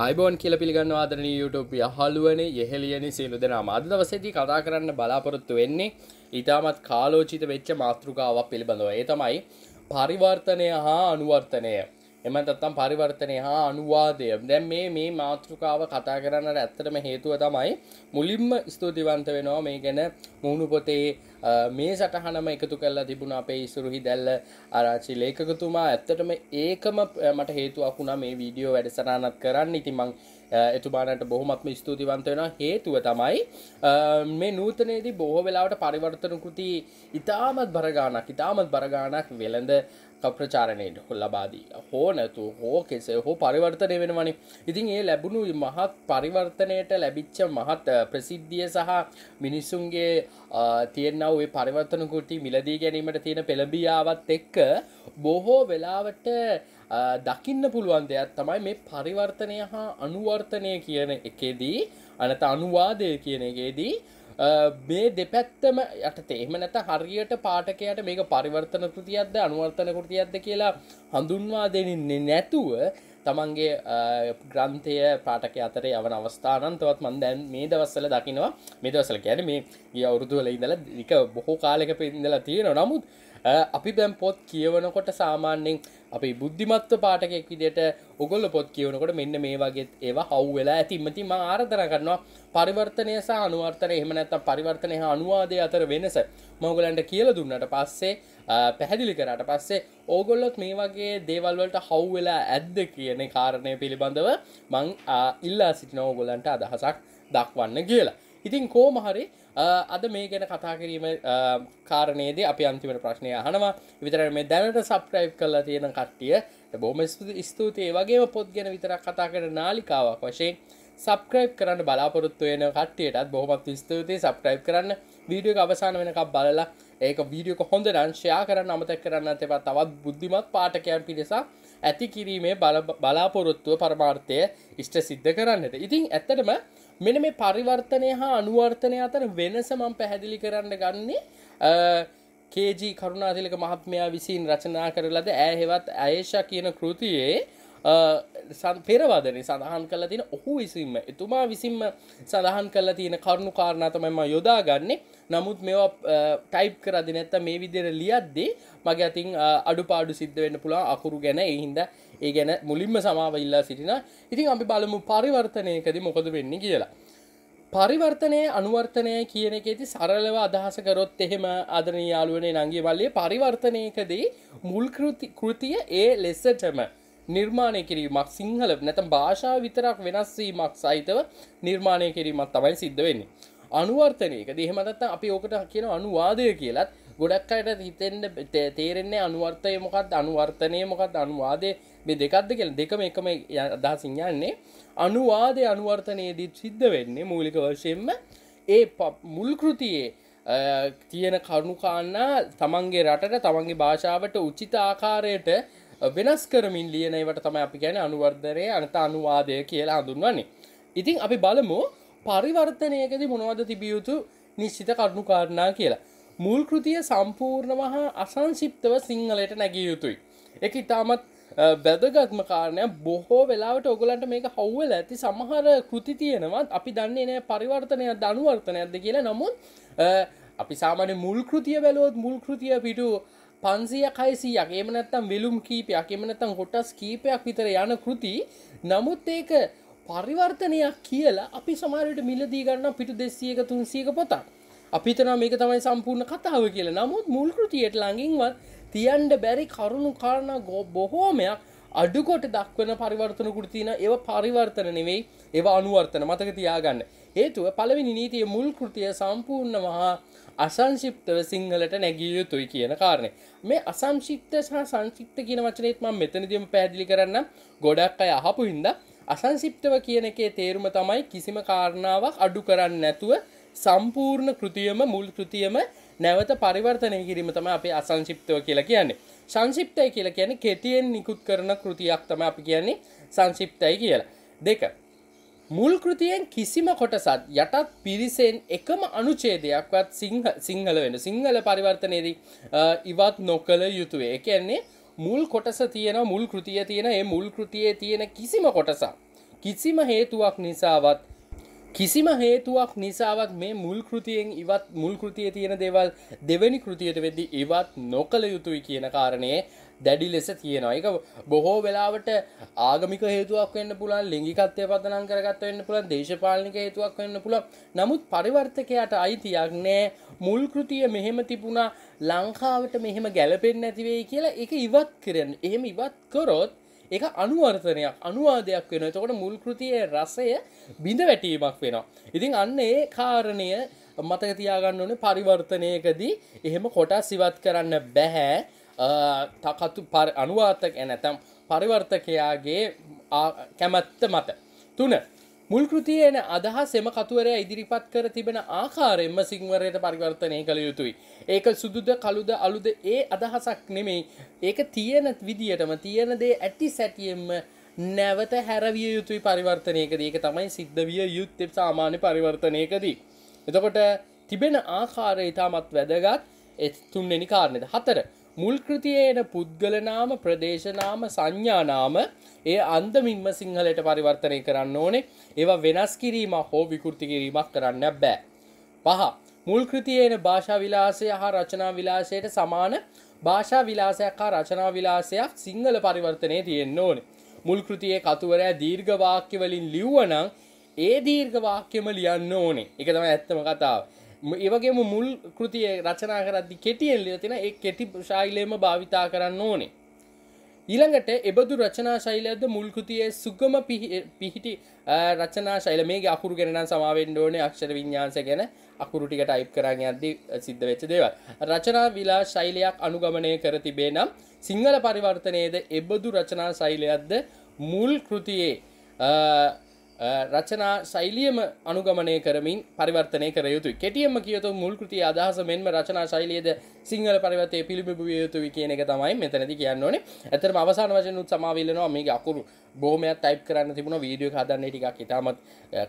අයිබෝන් කියල පිළිගන්න ආදරන YouTube අහලුවනේ යෙහෙලියනි සියලු දෙනාම අද දවසේදී කතා කරන්න බලාපොරොත්තු වෙන්නේ ඉතාමත් කාලෝචිත වෙච්ච මාතෘකාවක් පිළිබඳව ඒ තමයි පරිවර්තනය හා අනුවර්තනය එම තත්තම් පරිවර්තනය හා අනුවාදය දැන් මේ මේ මාතෘකාව කතා කරන්නට ඇත්තටම හේතුව තමයි මුලින්ම ස්තුතිවන්ත වෙනවා මේ ගැන මුහුණු පොතේ මේ සටහනම එකතු කරලා තිබුණ අපේ ඉසුරුහි දැල්ල ආරාචි ලේකකතුමා ඇත්තටම ඒකම මට හේතුවක් වුණා මේ වීඩියෝ වැඩසටහනක් කරන්න ඉතින් මං එතුමානට බොහොමත්ම ස්තුතිවන්ත වෙන හේතුව තමයි මේ නූතනයේදී බොහෝ වෙලාවට පරිවර්තන කෘති ඉතාමත් බරගානක් ඉතාමත් බරගානක් වෙළඳ ප්‍රචාරණයට හොල් ලබාදී හෝ නැතු හෝ කෙසේ හෝ පරිවර්තනය වෙනවනි ඉතින් ඒ ලැබුණු මහත් පරිවර්තනයට ලැබිච්ච මහත් ප්‍රසිද්ධිය සහ මිනිස්සුන්ගේ තියෙනව පරිවර්තනකුටි මිලදී ගැනීමට තියෙන පෙළඹියාවත් එක්ක බොහෝ වෙලාවට දකින්න පුළුවන් දෙයක් තමයි මේ පරිවර්තනය හා අනුවර්තනය කියන එකේදී අනත අනුවාදය කියන එකේදී මේ දෙපැත්තම යට එහෙම නැත හරියට පාටකයට මේක පරිවර්තන කෘතියක්ද අනුවර්තන කෘතියක්ද කියලා හඳුන්වා දෙනන්නේ නැතුව තමන්ගේ ග්‍රන්ථය පාටක අතර යවන අවස්ථානන්තවත් මන්දැන් මේ දවස්සල දකිනවා මේ දවසල ගැන මේ ගිය අවුරුදුවල ඉඳල දික බොහෝ කාලෙක පින්දලා තියෙන නමුත් අපි දැම් පොත් කියවනකොට සාමාන්‍යෙන් අපි බුද්ධිමත්ව පාටකෙක් විදිට ඔගොල්ල පොත් කියවනකොට මෙන්න මේ වගේත් ඒවා හව්වෙලා ඇතිමති ම ආරධන කරනවා පරිවර්තනය සහ අනුවර්තනය එහමනැත්ත පරිවර්තනය හා අනුවාදය අතර වෙනස මෝගලන්ට කියල දුන්නට පස්සේ පැහැදිලි කරට පස්සේ ඕගොල්ලොත් මේ වගේ දේවල්වලට හව්වෙලා ඇද්ද කියන කාරණය පිළිබඳව මං ඉල්ලා සිටින ඕගොලන්ට අදහසක් දක්වන්න කියලා. ඉතින් කෝමහරි අද මේ ගැන කතා කිරීම කාරණයේද අපි අන්තිමට ප්‍රශ්නය හනවා විතර මේ දැනට සප්‍රයිප් කල්ලා තියෙන කට්ටිය බොහම ස්තුතියි වගේම පොත් ගැන විතරක් කතා කර නාලිකාවක් වශයෙන් සප්‍රයිප් කරන්න බලාපොරොත්තු වෙන කට්ටියටත් බොහොමත් ස්තුතියි සප්‍රයිප් කරන්න වීඩියෝ අවසාන වෙනකක් බලලා ඒක වීඩියෝක හොඳ රංශයා කරන්න අමතක් කරන්න තෙප තවත් බුද්ධිමත් පාටකයන් පිරිසා ඇති කිරීමේ බලාපොරොත්තුව පරමාර්ථය ඉෂ්ට සිද්ධ කරන්නට ඉතින් ඇත්තටම මෙන මේ පරිවර්තනය හා අනුවර්තනය අතර වෙනස මම පැහැදිලි කරන්න ගන්නේ කේජී කරුණාතිලක මහත්මයා විසින් රචනා කරලද ඇහෙවත් ඇයේෂා කියන කෘතියේ පෙරවදන සඳහන් කලා තියෙන ඔහු විසින්ම එතුමා විසින්ම සඳහන් කලා තියෙන කරුණු කාරණාතමයිම යොදා ගන්නේ නමුත් මෙවා ටයිප් කරදි නැත්ත මේ විදිර ලියද්දී මගේ අතින් අඩු පාඩු සිද්ධ වෙන්න පුළා අකුරු ගැන එහින්ද ඒ ගැන මුලින්ම සමාව ඉල්ලා සිටින ඉතින් අපි බලමු පරිවර්තනයකද මොකද වෙන්න කියලා. පරිවර්තනය අනුවර්තනය කියන එකෙති සරලව අදහස කරොත් එහෙම අදරන යාලුවනේ නංගේ වල්ලේ පරිවර්තනයකදී මුල්කෘති කෘතිය ඒ ලෙස්සටම නිර්මාණය කිරීමක් සිංහල නැතම් භාෂා විතරක් වෙනස්වීමක් සහිතව නිර්මාණය කිරීමක් තමයි සිද්ධ වෙන්නේ. අනුවර්තනයක දෙහෙමතත් අපි ඕකට කියන අනුවාදය කියලත් ගොඩක් අයට හිතෙන්ට තේරෙන්නේ අනුවර්තය මොකක්ද අනුවර්තනය මොකක්ද අනුවාදය මේ දෙකක්ද කියල දෙකම එකම අදා සිංහන්නේ අනුවාදය අනුවර්තනයේදීත් සිද්ධ වෙන්නේ මූලික වශයෙන්ම ඒ මුල්කෘතියේ තියෙන කරුණුකාන්නා තමන්ගේ රටට තමන්ගේ භාෂාවට උචිත ආකාරයට වෙනස් කරමින් ලියනවට තමයි අපි ගැන අනුවර්ධරය අනත අනුවාදය කියලා හඳුන්වන්නේ. ඉතින් අපි බලමු පරිවර්තනයකද මොනවද තිබියයුතු නිශ්චිත කරුණුකාරණා කියලා. මුල්කෘතිය සම්පූර්ණම හා අසංශිප්තව සිංහලයට නැගිය යුතුයි. එක ඉතාමත් වැදගත්ම කාරණය බොහෝ වෙලාට ඔගලන්ට මේක හව්වල ඇති සමහර කෘති තියෙනවත් අපි දන්නේ නෑ පරිවර්තනය දනුවර්තනයක්ද කියලා නමුත් අපි සාමාන්‍ය මුල් කෘතිය බැලෝත් මුල් කෘතිය පිටු පන්සිය කයිසියක් එමනැත්තම් විලුම් කීපයක් එමනැත්තම් හොටස් කීපයක් විතර යන කෘති නමුත් ඒක පරිවර්තනයක් කියලා අපි සමාරයට මිලදී ගන්න පිටු දෙස්සියක තුන්සියක පොතක් අපිතන මේක තමයි සම්පූර්ණ කතාව කියලා නමුත් මුල්කෘතියට ළඟින්වත් තියන්ඩ බැරි කරුණු කාරණ ගෝ බොහෝමයක් අඩුකොට දක්වන පරිවර්තන කෘතින ඒව පරිවර්තන නෙවෙයි ඒව අනුවර්තන මතක තියාගන්න ඒතුව පළවෙනි නීතිය මුල් කෘතිය සම්පූර්ණ වහා අසංශිප්තව සිංහලට නැගිය යුතුයි කියන කාරණය මේ අසංශිප්ත සහ සංශිප්ත කියන වචනයත් මම මෙතනදීම පැහැදිලි කරන්න ගොඩක් අය අහපු හින්දා අසංශිප්තව කියන එකේ තේරුම තමයි කිසිම කාරණාවක් අඩු කරන්න නැතුව සම්පූර්ණ කෘතියම මුල් කෘතියම නැවත පරිවර්තනය කිරීම තම අප අසංශිප්තව කියලා කියන්නේ සංශිප්තයි කියලා කියන්නේ කෙටියෙන් නිකුත් කරන කෘතියක් තම අපි කියන්නේ සංශිප්තයි කියලා දෙක මුල් කෘතියෙන් කිසිම කොටසත් යටත් පිරිසෙන් එකම අනුචේදයක්වත් සිංහල වෙන සිංහල පරිවර්තනයේදී ඉවත් නොකළ යුතුවේ එකන්නේ මුල් කොටස තියෙන මුල් කෘතිය තියෙන ඒ මුල් කෘතියේ තියෙන කිසිම කොටසක් කිසිම හේතුවක් නිසාවත් කිසිම හේතුවක් නිසාවත් මේ මුල් කෘතියෙන් ඉවත් මුල් කෘතිය තියෙන දේවල් දෙවැනි කෘතියට වෙද්දි ඉවත් නොකළ යුතුයි කියන කාරණයේ දැඩි ලෙස තියෙනවා එක බොහෝ වෙලාවට ආගමික හේතුවක් වෙන්න පුළන් ලිංගිකත්වය පදනම් කරගත්ව වෙන්න පුළන් දේශපාලනික හේතුවක් වෙන්න පුළන් නමුත් පරිවර්තකයට අයිතියක් නෑ මුල් කෘතිය මෙහෙම තිබුණා ලංකාවට මෙහෙම ගැලපෙන් නැතිවෙයි කියලා එක ඉවත් කරන්න එහෙම ඉවත් කරොත් එක අනුවර්තනයක් අනුවාදයක් වෙන තකොට මුල්කෘතියේ රසය බිඳ වැටීමක් වෙනවා ඉතින් අන්න ඒ කාරණය මතක තියාගන්න ඕන පරිවර්තනයකදී එහෙම කොටා සිවත් කරන්න බැහැ තකතු අනුවාතක ඇනැතම් පරිවර්තකයාගේ කැමැත්ත මත තුන මුල් කෘතියේ එන අදහස් එම කතුවරයා ඉදිරිපත් කර තිබෙන ආකාරයෙන්ම සිංවරයට පරිවර්තනය කළ යුතුයි. ඒක සුදුද කළුද අලුද ඒ අදහසක් නෙමෙයි. ඒක තියෙන විදියටම තියෙන දේ ඇටි සැටියෙන්ම නැවත හැරවිය යුතුයි පරිවර්තනයකදී. ඒක තමයි සිද්ධ විය යුත්තේ සාමාන්‍ය පරිවර්තනයකදී. එතකොට තිබෙන ආකාරය ඊටමත් වැදගත්. ඒ තුන්වෙනි කාරණේද. හතර. මුල්කෘතියට පුද්ගලනාම ප්‍රදේශනාම සංඥානාම ඒ අන්දමින්ම සිංහලට පරිවර්තනය කරන්න ඕනේ ඒවා වෙනස් කිරීම හෝ විකෘති කිරීමක් කරන්න බෑ. පහ. මුල්කෘතියන භාෂා විලාසය හා රචනා විලාසයට සමාන භාෂා විලාසයක් හා රචනා විලාසයක් සිංහල පරිවර්තනය තියෙන්න්න ඕනේ. මුල්කෘතියේ කතුවරෑ දීර්ඝවාක්‍යවලින් ලිව්වනං ඒ දීර්ඝවාක්‍යම ලියන්න ඕනේ එක තම ඇත්තම කතාව. ඒවගේම මුල් කෘතිය රචනා කරදදි කෙටියෙන් ලියතින ඒ කෙටි ශෛලයම භාවිතා කරන්න ඕනේ. ඊළඟට එබඳු රචනා ශෛලයද මුල්කෘතියේ සුගම පිහිටි රචනා ශෛල මේ අකුරු ගෙනනම් සමාවෙන්ඩ ඕනේ අක්ෂර විඤ්ඥාන්ස ගැන අකුරුටික ටයිප් කරන්න අද්දි සිද්ධ වෙච්ච දේව. රචනා විලා ශෛලයක් අනුගමනය කර තිබේ නම් සිංහල පරිවර්තනයේද එබඳු රචනා ශෛලයක්ද මුල් කෘතියේ රචනා ශෛලියම අනුගමනය කරමින් පරිවර්තනය කර යුතුයි කෙටියම කියතු මුල්කෘති අදහස මෙන්ම රචනා ශෛලියද සිංහල පරිවතය පිළිබිය යුතුයි කියන එක තමයි මෙතැනති කියන්න ඕනේ ඇතරම අවසාන වශයනුත් සමාවිල්ලනවා මේ අකුරු බෝමයක් ටයිප් කරන්න තිබුණ වීඩියෝ හදන්න ටිකක් ඉතාමත්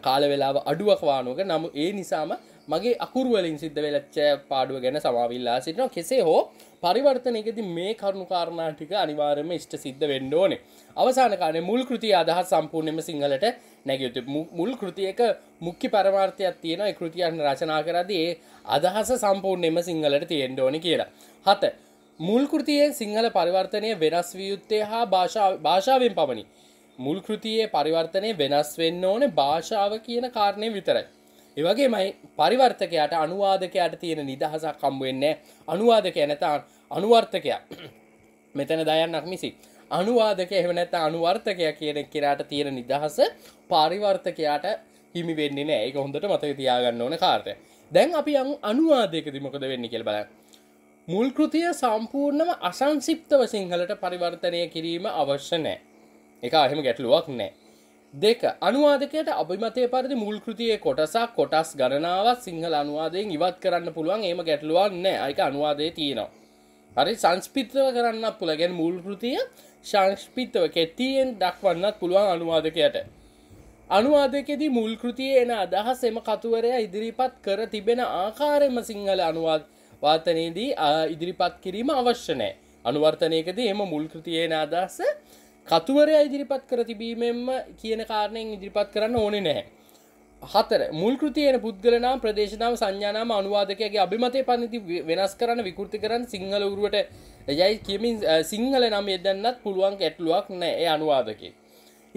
කාල වෙලාව අඩුවක්වානුවක නමු ඒ නිසාම මගේ අකුරුවලින් සිද්ධ වෙලච්ච පාඩුව ගැන සමවිල්ලා සිටිනවා කෙසේ හෝ පරිවර්තනයකති මේ කරුණු කාරණා ටික අනිවාර්යම ඉෂ්ට සිද්ධ වෙන්න ඕනේ. අවසාන කාලේ මුල් කෘතිය අදහස් සම්පූර්ණයෙන්ම සිංහලට නැගතු මුල් කෘතියක මුක්්‍ය පරමාර්ථයක් තියෙන කෘතියන් රචනා කරදේ අදහස සම්පූර්ණයම සිංහලට තියෙන් ඕනි කියලා. හත මුල් කෘතියෙන් සිංහල පරිවර්තනය වෙනස් වියුත්තේ හා භාෂාවෙන් පමණි. මුල් කෘතියේ පරිවර්තනය වෙනස් වෙන්න ඕන භාෂාව කියන කාරණය විතරයි. ඒවගේ මයි පරිවර්තකයට අනුවාදකයට තියෙන නිදහසක් කම්බුවෙන්නේ අනුවාදකය නැතාන් අනුවර්ථකයා මෙතන දයන්නක් මිසි. අනුවාදක එහම නැත අනුවර්ථකය කියන කෙනාට තියෙන නිදහස පාරිවර්තකයාට හිමි වෙන්නේ නෑ එක හොඳට මතක තියාගන්න ඕන කාර්ය දැන් අපි අනු අනුවාදයකති මොකද වෙන්න කෙල් බල මුල්කෘතිය සම්පූර්ණම අසංසිිප්තව සිංහලට පරිවර්තනය කිරීම අවශ්‍ය නෑ එක අහෙම ගැටලුවක් නෑ දෙක අනුවාදකයට අභිමතය පරිදි මුල්කෘතියේ කොටසක් කොටස් ගණනාවත් සිංහල අනුවාදයෙන් ඉවත් කරන්න පුළුවන් ඒම ගැටලුවක් නෑ අයික අනුවාදය තියෙනවා හරි සංස්පිත්‍රව කරන්න පුළගැන් මුල්කෘතිය ශංෂ්පිතව කෙත්තියෙන් දක්වන්නත් පුළුවන් අනුවාදකයට අනුවාදකෙදී මුල් කෘතියේ එන අදහස් එම කතුවරයා ඉදිරිපත් කර තිබෙන ආකාරයම සිංහල අනුවාද වාතනයේදී ඉදිරිපත් කිරීම අවශ්‍ය නැහැ. අනුවර්තනයකදී එම මුල් කෘතියේ එන අදහස කතුවරයා ඉදිරිපත් කර තිබීමෙන්ම කියන කාරණයෙන් ඉදිරිපත් කරන්න ඕනේ නැහැ. හතර මුල් කෘතියන පුද්ගලනම් ප්‍රදේශනාව සංඥානාම අනුවාදකයගේ අභිමතය පනති වෙනස් කරන විකෘති කරන්න සිංහල උරුවට යයි කියමින් සිංහල නම් එදන්නත් පුළුවන් ඇටලුවක් නෑ අනුවාදකෙක්.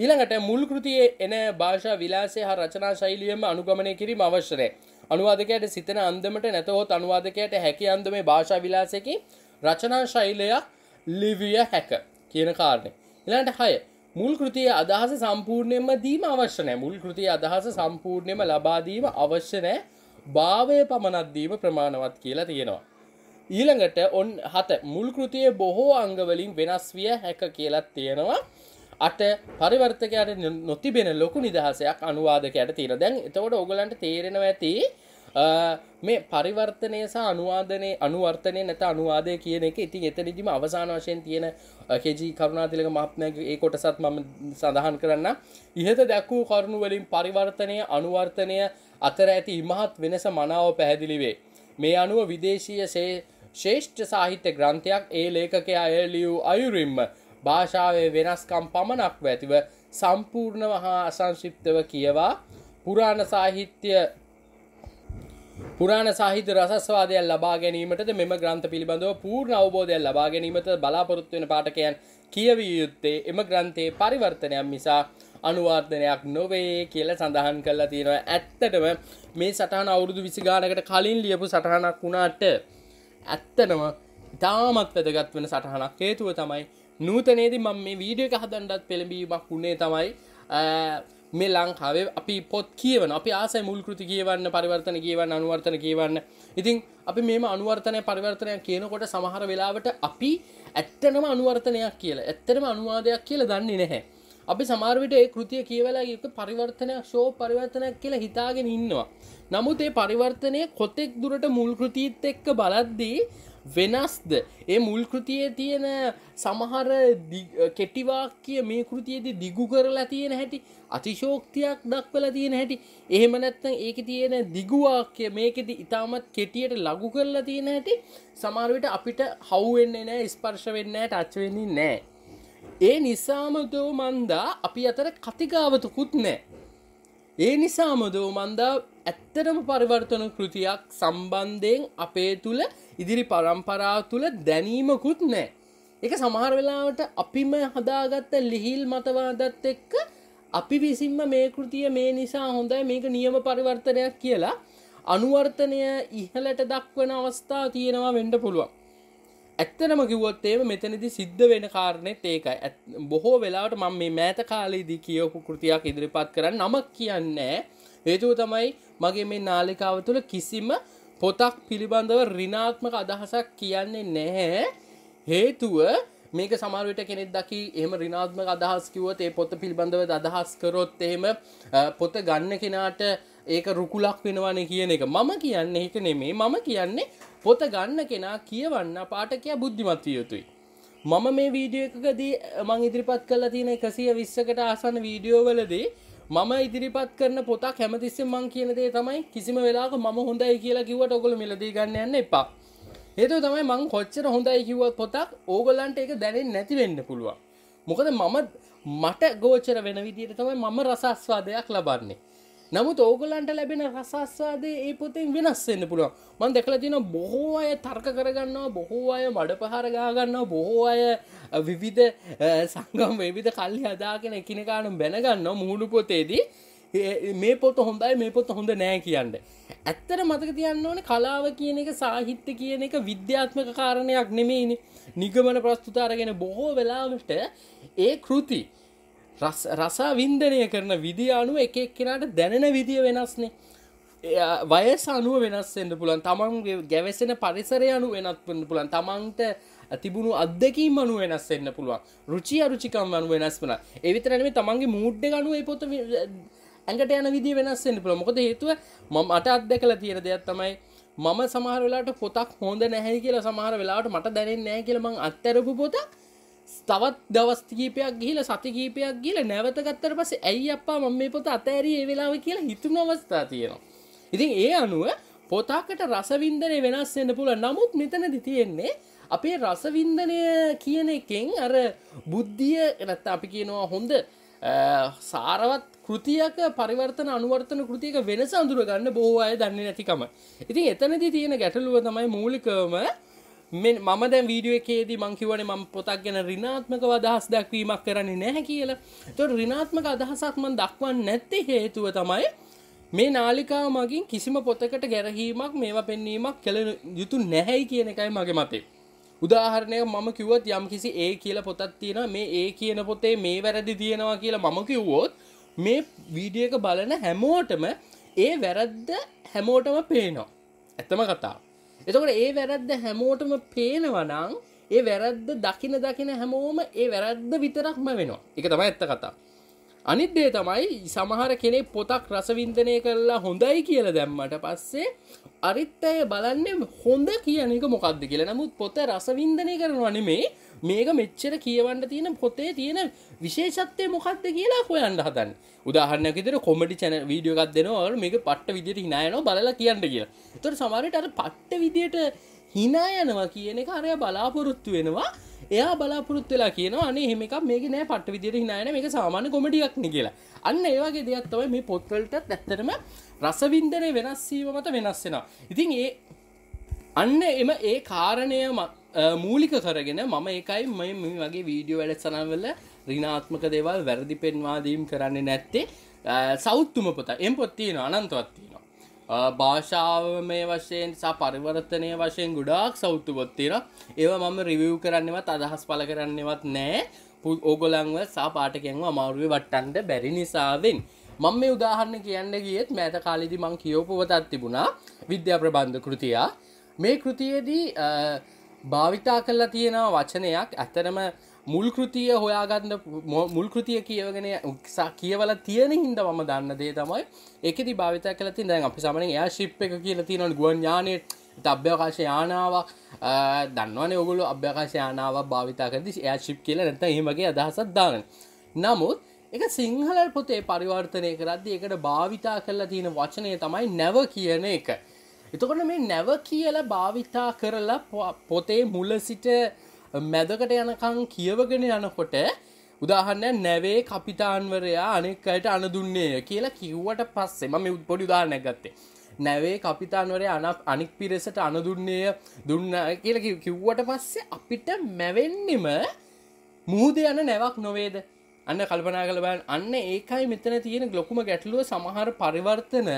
ඊළඟට මුල් කෘතියේ එන භාෂා විලාසය හා රචනා ශෛලියම අනුගමනය කිරීම අවශ්‍යය. අනුවාදකයට සිතන අන්දමට නැතහොත් අනුවාදකයට හැකි අන්දමේ භාෂා විලාසයකින් රචනා ශෛලයක් ලිවිය හැක කියන කාරණය. ඊළඟට 6. මුල් කෘතියේ අදහස සම්පූර්ණයෙන්ම දීම අවශ්‍ය නැහැ. මුල් කෘතියේ අදහස සම්පූර්ණයෙන්ම ලබා දීම අවශ්‍ය නැහැ. භාවය පමණක් දීම ප්‍රමාණවත් කියලා තියෙනවා. ඊළඟට ඔන් 7. මුල් කෘතියේ බොහෝ අංග වලින් වෙනස් විය හැක කියලා තියෙනවා. අට පරිවර්තකයට නොතිබෙන ලොකු නිදහසයක් අනුවාදකයට තියෙන දැන් එතකොට ඔගලන්ට තේරෙනව ඇති මේ පරිවර්තනය සහ අනුවාදනය අනුවර්තනය නැත අනුවාදය කියන එක ඉතින් එතනදිම අවසාන වශයෙන් තියෙන කෙජී කරුණාතිලක මහත්මයාගේ ඒ කොටසත් මම සඳහන් කරන්න ඉහත දැක්වූ කරුණු වලින් පරිවර්තනය අනුවර්තනය අතර ඇති ඉමහත් වෙනස මනාව පැහැදිලි වේ මේ අනුව විදේශීය ශේෂ්ඨ සාහිත්‍ය ග්‍රන්ථයක් ඒ ලේඛකයා එය ලියූ අයුරින්ම භාෂාවේ වෙනස්කම් පමණක්ව ඇතිව සම්පූර්ණව හා අසංශිප්තව කියවා පුරාණ සාහිත්‍ය පුරාණ සාහිත්‍ය රසස්වාදයක් ලබා ගැනීමටද මෙම ග්‍රන්ථ පිළිබඳව පූර්ණ අවබෝධයක් ලබා ගැනීමට බලාපොරොත්තු වෙන පාඨකයන් කියවිය යුත්තේ එම ග්‍රන්ථයේ පරිවර්තනයක් මිසා අනුවර්ධනයක් නොවේ කියල සඳහන් කරලා තියෙනවා ඇත්තටම මේ සටහන අවුරුදු විසිගානකට කලින් ලියපු සටහනක් වුණාට ඇත්තනම ඉතාමත් වැදගත් වෙන සටහනක් හේතුව තමයි නූතනේති මං මේ වීඩියක හදන්ඩත් පෙළඹීමක් වුණේ තමයි මේ ලංකාවේ අපි පොත් කියවන අපි ආසයි මුල්කෘති කියවන්න පරිවර්තන කියවන්න අනුවර්තන කියවන්න ඉතින් අපි මේම අනුවර්තනය පරිවර්තනය කියනකොට සමහර වෙලාවට අපි ඇත්තනම අනුවර්තනයක් කියලා ඇත්තරම අනුවාදයක් කියලා දන්නේ නැහැ අපි සමාර්විට ඒ කෘතිය කියවලා යුක පරිවර්තනයක් ශෝ පරිවර්තනයක් කියලා හිතාගෙන ඉන්නවා නමුත් ඒ පරිවර්තනය කොතෙක් දුරට මුල්කෘතිීත් එක්ක බලද්දී වෙනස්ද ඒ මුල්කෘතිය තියෙන සමහර කෙටිවාක්කිය මේ කෘතියේද දිගු කරලා තියෙන හැටි අතිශෝක්තියක් දක්වලා තියෙන හැටි එහෙම නැත්තං ඒක තියෙන දිගුවාක්‍ය මේකෙද ඉතාමත් කෙටියට ලගු කරලා තියෙන හැටි සමාරවිට අපිට හවුවෙන්නේ නෑ ස්පර්ශ වෙන්නෑ ටච්වෙන්නේ නෑ ඒ නිසාමදෝ මන්දා අපි අතර කතිකාවතකුත් නෑ ඒ නිසාමදෝ මන්දා ඇත්තටම පරිවර්තන කෘතියක් සම්බන්ධයෙන් අපේ තුළ ඉදිරි පරම්පරා තුළ දැනීමකුත් නෑ. එක සමහර වෙලාවට අපිම හදාගත්ත ලිහිල් මතවාදත් එක්ක අපි විසින්ම මේ කෘතිය මේ නිසා හොඳයි මේක නියම පරිවර්තනයක් කියලා අනුවර්තනය ඉහලට දක්වන අවස්ථා තියෙනවා වෙන්ඩ පුළුවන්. ඇත්තනම කිවොත් ඒම මෙතනදි සිද්ධ වෙන කාරණෙත් ඒකයි බොහෝ වෙලාට මම මේ මෑත කාලයේදී කියවපු කෘතියක් ඉදිරිපත් කරන්න නමක් කියන්නේ හේතුව තමයි මගේ මේ නාලිකාව තුළ කිසිම පොතක් පිළිබඳව රිනාත්මක අදහසක් කියන්නේ නැහැ හේතුව මේක සමාරුවට කෙනෙක් දකි එහම රිනාත්ම අදහස් කිවොත් ඒ පොත පිල්බඳව අදහස් කරොත් එහෙම පොත ගන්න කෙනාට ඒක රුකුලක් වෙනවාන කියන එක මම කියන්නේ හික නෙමේ මම කියන්නේ පොත ගන්න කෙනා කියවන්න පාටකයා බුද්ධිමත්විය යුතුයි. මම මේ වීඩියෝ එකකදී මං ඉදිරිපත් කලා තියෙන එකසිය විස්සකට ආසන්න වීඩියෝවලදී මම ඉදිරිපත් කරන පොතා කැමතිස්ස මං කියනදේ තමයි කිසිම වෙලාක ම හොඳයි කියලා කිවට ඔගොල මිලදී ගන්න යන්න එපා. ඒතු තමයි මං කොච්චර හොඳයි කිවත් පොතක් ඕගොලන්ට එක දැනෙන් නැතිවෙන්න පුළුවන්. මොකද මම මට ගෝචර වෙන විදියට තමයි මම රසස්වාදයක් ලබන්නේ. නමුත් ඕගලන්ට ලැබෙන රසස්වාදේ ඒ පොතෙන් වෙනස්වෙන්න පුළුවන් මන් දෙකල තින බොහෝ අය තර්ක කරගන්නවා බොහෝ අය මඩ පහරගාගන්නවා බොහෝ අය විවිධ සංගම් විවිධ කල්ලි හදාගෙන එකනකානම් බැනගන්න මුහුණු පොතේදී මේ පොත හොඳයි මේ පොත් හොඳ නෑ කියන්න ඇත්තට මතක තියන්න ඕන කලාව කියන එක සාහිත්‍ය කියන එක විද්‍යාත්මක කාරණයක් නෙමෙයිනි නිගමන ප්‍රස්තුතාරගෙන බොහෝ වෙලාවට ඒ කෘති රසා වින්දනය කරන විදි අනුව එක එක්කෙනට දැනෙන විදිය වෙනස්නේ වයස අනුව වෙනස්සෙන්ට පුලන් තමන්ගේ ගැවසෙන පරිසරය අනු වෙනත් වන්න පුලන් තමන්ට තිබුණු අදකීම අනු වෙනස්සෙන්න්න පුළුවන් රුචි අරුචිකම් අනු වෙනස් වන එවිතරනේ තමන්ගේ මුඩ්ඩ ගනුව පොත ඇඟට යන විදි වෙනස්සෙන්න්න පුළ මොකද හේතුව මට අත්දැකල තියෙන දෙයක් තමයි මම සමහරවෙලාට පොතක් හොඳ නැහැ කියලා සමහර වෙලාට මට දැනෙන්නේ නෑ කියලමං අත්තරපු පොතක් තවත් දවස් කීපයක් ගිහිල සති කීපයක් ගිල නැවතගත්තර පස ඇයි අපා මම මේ පොත අතෑරයේ වෙලාව කියලා හිතුන අවස්ථා තියෙනවා. ඉතින් ඒ අනුව පොතාකට රසවින්දනය වෙනස් වෙන්න පුල නමුත් මෙතනදි තියෙන්නේ අපේ රසවින්දනය කියන එකෙන් අර බුද්ධිය නැත්ත අපි කියනවා හොඳ සාරවත් කෘතියක පරිවර්තන අනුවර්තන කෘතියක වෙනස අඳුරගන්න බොහෝ අය දන්නේ නැතිකම. ඉතින් එතනදි තියෙන ගැටලුව තමයි මූලිකවම මම දැන් වීඩියෝ එකේදී මංකිවන ම පොතක් ගැන රිනාත්මක අදහස් දක්වීමක් කරන්නේ නැහැ කියලා තොට රිනාත්මක අදහසක් මන් දක්වන්න නැත්තේ හේතුව තමයි මේ නාලිකා මගින් කිසිම පොතකට ගැරහීමක් මේවා පෙන්වීමක් කළ යුතු නැහැයි කියන එකයි මගේ මතේ උදාහරණය මම කිව්වත් යම් කිසි ඒ කියල පොතත් තියෙන මේ ඒ කියන පොතේ මේ වැරදි තියෙනවා කියලා මම කිව්වොත් මේ වීඩියක බලන හැමෝටම ඒ වැරද්ද හැමෝටම පේනවා ඇත්තම කතා එතකොට ඒ වැරද්ද හැමෝටම පේනවනං ඒ වැරද්ද දකින දකින හැමෝම ඒ වැරද්ද විතරක්ම වෙනවා එක තමයි ඇත්ත කතා අනිත්දේ තමයි සමහර කෙනෙ පොතක් රසවින්දනය කරලා හොඳයි කියල දැම්මට පස්සේ අරිත් අය බලන්න හොඳ කියන එක මොකක්ද කියලා නමුත් පොත රසවින්දනය කරනවා නෙමේ මේක මෙච්චර කියවන්න තියෙන පොතේ තියෙන විශේෂත්වය මොකක්ද කියලා හොයන්න හතන් උදාහරන්නකිතර කොමටි චැන වීඩියෝගත් දෙනවා මේක පට්ට විදිට හිනායන බලලා කියන්න කියලා තොට සමරට අර පට්ට විදියට හිනායනවා කියන එක අරය බලාපොරොත්තු වෙනවා එයා බලාපොරොත් වෙලා කියන අනේ හෙමක් මේක නෑ පට විදිර හිනායන මේක සාමාන්‍ය කොමටියක් න කියලා අන්න ඒවාගේ දෙයක් තවයි මේ පොත්වලට ඇත්තරම රසවින්දනය වෙනස්වීම මත වෙනස් වෙනවා ඉතින් ඒ අන්න එම ඒ කාරණය මූලික කරගෙන මම ඒකයි මේ වගේ වීඩියෝ වැඩ සනවල රිනාත්මක දේවල් වැරදි පෙන්වාදීම් කරන්නේ නැත්තේ සෞත්තුම පොත එම් පොත්තින අනන්තවත්තිනවා භාෂාව මේ වශයෙන් සා පරිවර්තනය වශයෙන් ගුඩාක් සෞතු පොත්තින ඒවා මම රිවව් කරන්නවත් අදහස් පල කරන්නවත් නෑ පුල් ඕගොලංව සා පාටකෙන්ව අමාරුවේ වට්ටන්ට බැරි නිසාවෙන් මං මේ උදාහරණ කියන්න ගියත් මෑත කාලිදි මං කියෝපවතත් තිබුණා විද්‍යා ප්‍රබන්ධ කෘතියා මේ කෘතියේදී භාවිතා කරලා තියෙන වචනයක් ඇත්තරම මුල්කෘතිය හොයාගන්න මුල්කෘතිය කියවගෙන උක්සා කියවල තියෙන හින්ද මම දන්න දේ තමයි එකති භාවිතා කල ති දැන් අපි සමන එයා ශිප් එක කියල තියෙන ගුවන් ඥානයට අභ්‍යකාශ යානාවක් දන්නවන ඔගුලු අභ්‍යකාශ යානාව භාවිතා කරදි එයා ශිප් කියල නැත හෙමගේ අදහසත් දාන නමුත් එක සිංහල පොතේ පරිවර්තනය කරද්දි එකට භාවිතා කරලා තියෙන වචනය තමයි නැව කියන එක එතකොට මේ නැව කියලා භාවිතා කරලා පොතේ මුල සිට මැදකට යනකං කියවගෙන යනකොට උදාහන්න නැවේ කපිතාන්වරයා අනෙක් අයට අනදුන්නේ කියලා කිව්වට පස්සේ මම පොඩි උදා නැගත්තේ නැවේ කපිතාන්වරය අනක් අනික් පිරෙසට අනදුන්නේය දුන්න කියල කිව්වට පස්සේ අපිට මැවෙන්නෙම මුහද යන නැවක් නොවේද අන්න කල්පනා කළ බෑන් අන්න ඒකයි මෙතන තියෙන ලොකුම ගැටලුව සමහර පරිවර්තන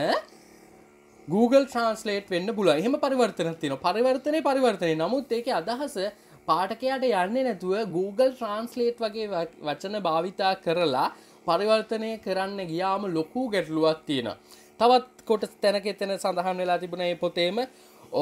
Google ට්‍රන්ස්ලේට් වෙන්න පුල එහෙම පරිවර්තන තින පරිවර්තනය පරිවර්තනය නමුත් ඒක අදහස පාටකයාට යන්නේ නැතුව Google ට්‍රන්ස්ලේට් වගේ වචන භාවිතා කරලා පරිවර්තනය කරන්න ගියාම ලොකු ගැටලුවක් තියෙන තවත් කොට තැනක එතන සඳහන් වෙලා තිබුණ ඒ පොතේම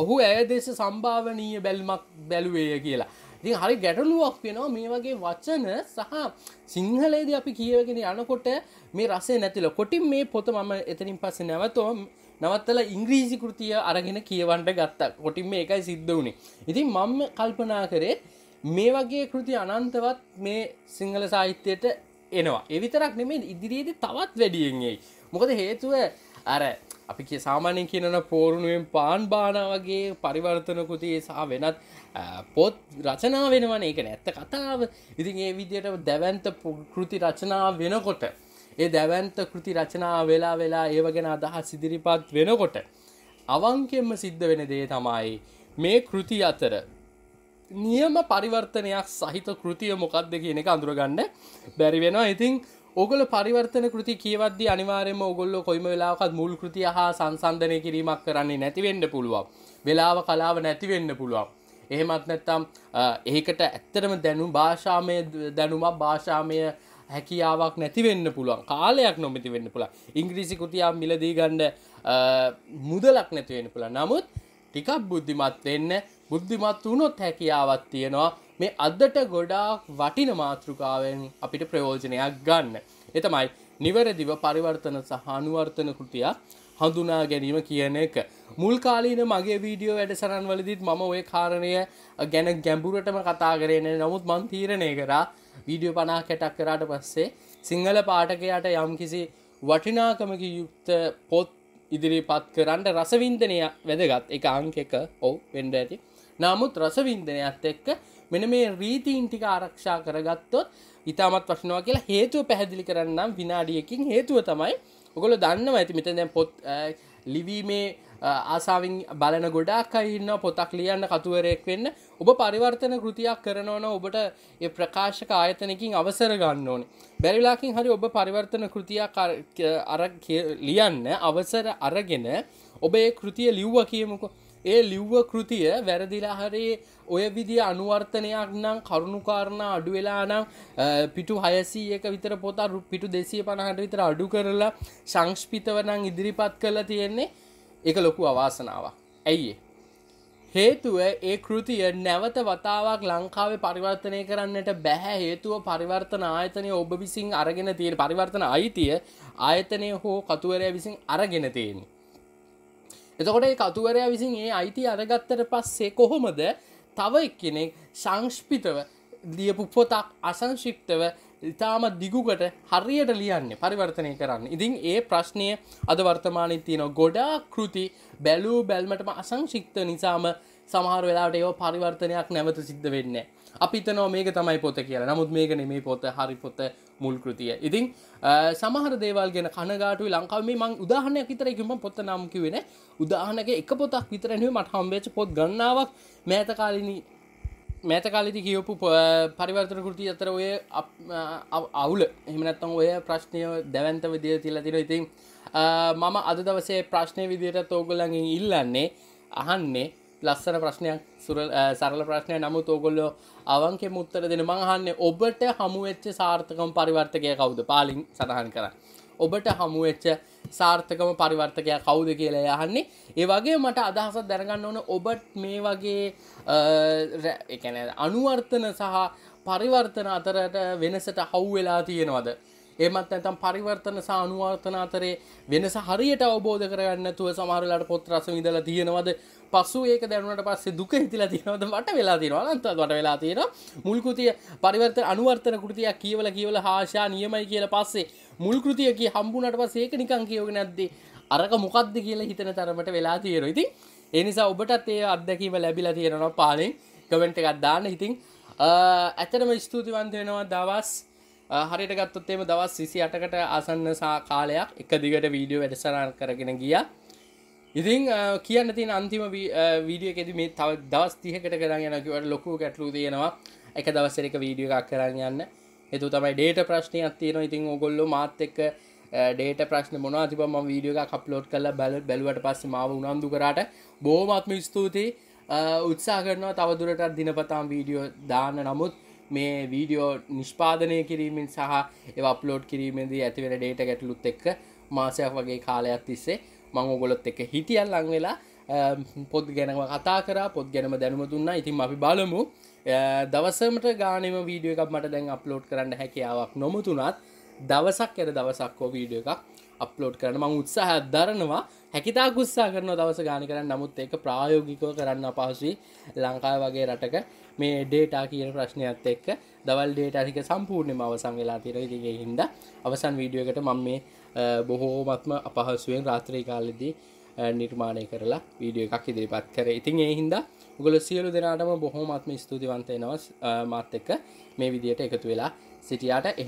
ඔහු ඇය දෙස සම්භාවනීය බැල්මක් බැලුවේය කියලා ති හරි ගැටලුවක් වෙනවා මේ වගේ වචන සහ සිංහලේද අපි කියවගෙන යනකොට මේ රසේ නැතිල කොටින් මේ පොත මම එතනින් පස්ස නැවතෝ නවත්තල ඉංග්‍රීසි කෘතිය අරගෙන කියවන්ට ගත්තා කොටින් මේ එකයි සිද්ධ වුණේ ඉතින් මම කල්පනා කරේ මේ වගේ කෘති අනන්තවත් මේ සිංහල සාහිත්‍යයට එනවා එවිතරක් නෙමේ ඉදිරියේද තවත් වැඩියෙන්යි මොකද හේතුව අර අපි කිය සාමානයෙන් කියනන පෝරුණුවෙන් පාන් බාන වගේ පරිවර්තනකුතියේ සහ වෙනත් පොත් රචනා වෙනවන ඒක නැත්ත කතාව ඉතින් ඒ විදියට දැවන්ත කෘති රචනා වෙනකොට ඒ දැවන්ත කෘති රචනා වෙලා වෙලා ඒව ගැෙන අදහස් ඉදිරිපත් වෙනකොට අවංකෙන්ම සිද්ධ වෙන දේ තමයි මේ කෘති අතර නියම පරිවර්තනයක් සහිත කෘතිය මොකක්ද කියන එක අඳුරගන්න බැරි වෙනවා ඉතිං ඔගොල පරිවර්තන කෘති කියවද අනිවාරයම ඔගොල්ලො කොයිම වෙලාවකත් මුල් කෘතිය හා සංසන්ධනය කිරීමක් කරන්නේ නැතිවෙන්න පුළුවන් වෙලාව කලාව නැතිවෙන්න පුළුවන් එහෙමත් නැත්තම් ඒකට ඇත්තරම දැනු භාෂාමය දැනුමක් භාෂාමය හැකියාවක් නැතිවෙන්න පුළුවන් කාලයක් නොමැති වෙන්න පුළ ඉංග්‍රීසි කුතියා මිලදී ගණ්ඩ මුදලක් නැතිවෙන පුළ නමුත් ටිකක් බුද්ධිමත් වෙන්න බුද්ධිමත් වුණොත් හැකියාවත් තියෙනවා මේ අදට ගොඩාක් වටින මාතෘකාවෙන් අපිට ප්‍රයෝජනයක් ගන්න. එතමයි නිවැරදිව පරිවර්තන සහ අනුවර්තන කෘතියක් හඳුනා ගැනීම කියන එක. මුල්කාලීන මගේ වීඩියෝ වැඩසරන් වලදිත් මම ඔය කාරණය ගැන ගැඹුරටම කතා කරෙන නමුත් මන්තීරණය කරා වීඩියෝ පනා කැටක් කරාට පස්සේ සිංහල පාටකයාට යම් කිසි වටිනාකමක යුක්ත පොත් ඉදිරිපත් කරන්නට රසවින්දනය වැදගත් එක අංක එක ඔව් වෙන්ඩ ඇති නමුත් රසවින්දනයක්ත් එක්ක මෙන මේ රීතිීන් ටික ආරක්ෂා කරගත්තොත් ඉතාමත් වශනවා කියලා හේතුව පැහැදිලි කරන්නම් විනාඩියකින් හේතුව තමයි ඔගොල දන්න ඇති මෙතන පොත් ලිවීමේ ආසාවින් බලන ගොඩක් අයින්න පොතක් ලියන්න කතුවරයෙක් වෙන්න ඔබ පරිවර්තන කෘතියක් කරනවන ඔබට ඒ ප්‍රකාශක ආයතනකින් අවසර ගන්න ඕනේ බැරිලාකින් හරි ඔබ පරිවර්තන කෘතියක් අර ලියන්න අවසර අරගෙන ඔබ ඒ කෘතිය ලිව්ව කියමුකෝ ඒ ලිව්ව කෘතිය වැරදිලා හරේ ඔය විදි අනුවර්තනයක් නම් කරුණුකාරණ අඩු වෙලා නම් පිටු හයසීයක විතර පොතා රු පිටු දෙසිය පණහට විතර අඩු කරලා සංශ්පිතවනං ඉදිරිපත් කළ තියෙන්නේ එක ලොකු අවාසනාවක් ඇයිඒ හේතුව ඒ කෘතිය නැවත වතාවක් ලංකාවේ පරිවර්තනය කරන්නට බැහැ හේතුව පරිවර්තන ආයතනය ඔබ විසින් අරගෙන තියෙන පරිවර්තන අයිතිය ආයතනය හෝ කතුවරය විසින් අරගෙන තියෙන. එතකොට ඒ කතුවරයා විසින් ඒ අයිති අරගත්තට පස්සේ කොහොමද තව එක්කෙනෙක් සංශ්පිතව දියපු පොතක් අසංශික්තව ඉතාම දිගුකට හරියට ලියන්න පරිවර්තනය කරන්න ඉතින් ඒ ප්‍රශ්නය අද වර්තමානය තියෙන ගොඩා කෘති බැලූ බැල්මටම අසංශික්ත නිසාම සමහර වෙලාට ඒෝ පරිවර්තනයක් නැවත සිද්ධ වෙන්න අපි තනෝ මේක තමයි පොත කියලා නමුත් මේක නෙමේ පොත හරි පොත මුල් කෘතිය ඉතින් සමහර දේවල් ගෙන කනගාටු ලංකාවේ මං උදාහනයක් විතර එකම පොත නම්කිවෙන උදාහනක එක පොතක් විතරනේ මට හම්බේච පොත් ගන්නාවක් මෑතකාලිනී මෑත කාලෙදි කියවපු පරිවර්තන කෘති අතර ඔය අවුල එහමනත්තම් ඔය ප්‍රශ්නය දැවන්ත විදිර තිල්ල තිර ඉතින් මම අද දවසේ ප්‍රශ්නය විදියට තෝගොල්ලඟින් ඉල්ලන්නේ අහන්නේ ලස්සන ප්‍රශ්නයක් සුර සරල ප්‍රශ්නය නමු තෝගොල්ලෝ අවන්ගේ මුත්තර දෙන මංහන්න ඔබට හමුවච්ච සාර්ථකම් පරිවර්තකය කවුද පාලිින් සඳහන් කර ඔබට හමුවච්ච සාර්ථකම පරිවර්තකය කවුද කියලා යහන්නේ ඒවගේ මට අදහසත් දැනගන්න ඕන ඔබට මේ වගේ එකන අනුවර්තන සහ පරිවර්තන අතරට වෙනසට හව් වෙලා තියෙනවද ඒමත් ඇතම් පරිවර්තන සහ අනුවර්තන අතරේ වෙනස හරියට අවබෝධ කරගන්නතුව සමහරලට පොත්රස විදල තියෙනවද පසු ඒක දැනුවට පස්සේ දුක හිතිලා තියෙනවද මට වෙලා තියෙනවා අන්තත් මට වෙලා තියෙන මුල්කෘතිය පරිවර්ත අනුවර්තන කෘතියක් කියවල කියවල හාෂා නියමයි කියල පස්සේ මුල්කෘතිය කිය හම්බුනට පස් ඒක නිකං කියෝගෙන නැද්දේ අරක මොකක්ද කියලා හිතන තරමට වෙලා තියෙන ඉතින් එනිසා ඔබටත් ඒ අත්දැකීම ලැබිලා තියෙනවා පාලෙන් කමෙන්ට් එකත් දාන්න හිතින් ඇතටම ස්තුතිවන්ත වෙනවා දවස් හරිට ගත්තොත්තේම දවස් විසි අටකට ආසන්න කාලයක් එක දිගට වීඩියෝ වැඩසරන් කරගෙන ගියා ඉතින් කියන්න තින අන්තිම වීඩිය එකෙද මේ තව දවස් තිහකට කරන්න යනකිවට ලොකු ගැටලු තියෙනවා එක දවස්සරක වීඩිය එකක් කරන්න යන්න එතු තමයි ඩේට ප්‍රශ්නය අත්තියන ඉතින් ඔගොල්ලො මාත් එක්ක ඩේට ප්‍රශ්න මොන තිබම වීඩියෝ එක කප්ලෝඩ් කල බැල බැලවට පස්ස මාව උනන්දු කරට බෝමත්ම ස්තුතියි උත්සා කරනවා තවදුරටත් දිනපතාම් වීඩියෝ දාන්න නමුත් මේ වීඩියෝ නිෂ්පාදනය කිරීමෙන් සහ එව අප්ලෝඩ් කිරීමේදී ඇතිවෙන ඩේට ගැටලුත් එක්ක මාසයක් වගේ කාලයක් තිස්සේ මං ඔගොලොත් එක හිටියල් ලංවෙලා පොත් ගැනව කතා කර පොත් ගැනම දැනුම තුන්න ඉතින් අපි බලමු දවසමට ගානම වීඩිය එකක් මට දැන් අප්ලෝඩ් කරන්න හැකියාවක් නොමුතුනත් දවසක් ඇර දවසක්කෝ වීඩිය එකක් අප්ලෝඩ් කරන මං උත්සාහ දරනවා හැකිතා ගුස්සා කරන දවස ගාන කරන්න නමුත් ඒක ප්‍රායෝගිකව කරන්න පහසුයි ලංකාව වගේ රටක මේ ඩේටා කියන ප්‍රශ්නයක්ත් එක්ක දවල් ඩේට අනික සම්පූර්ණම අවසන් වෙලා තිරයිදිගේ හින්ද අවසන් වීඩියෝ එකට මම මේ බොහෝමත්ම අපහසුවෙන් රාත්‍රී කාලෙදී නිර්මාණය කරලා වීඩිය එකක් ඉදිරිපත් කර ඉතින් එහින්ද ගොල සියලු දෙනාටම බොහෝමත්ම ස්තුතිවන්තය නවස් මාත් එක්ක මේ විදියට එකතු වෙලා සිටියාට